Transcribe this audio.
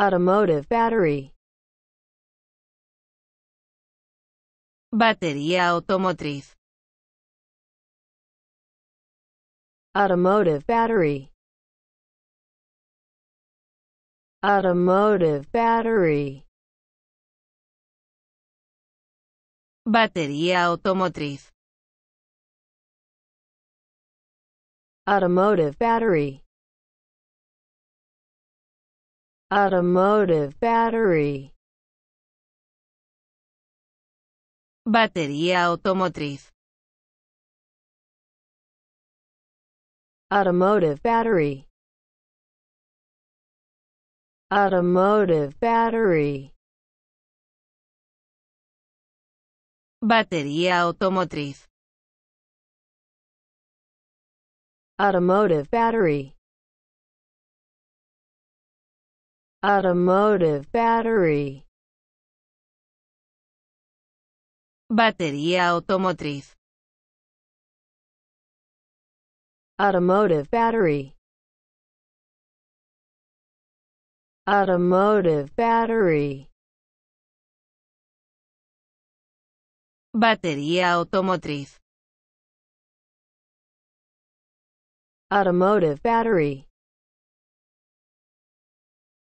automotive battery batería automotriz automotive battery automotive battery batería automotriz automotive battery Automotive battery. Batería automotriz. Automotive battery. Automotive battery. Batería automotriz. Automotive battery. Automotive battery. Batería automotriz. Automotive battery. Automotive battery. Batería automotriz. Automotive battery.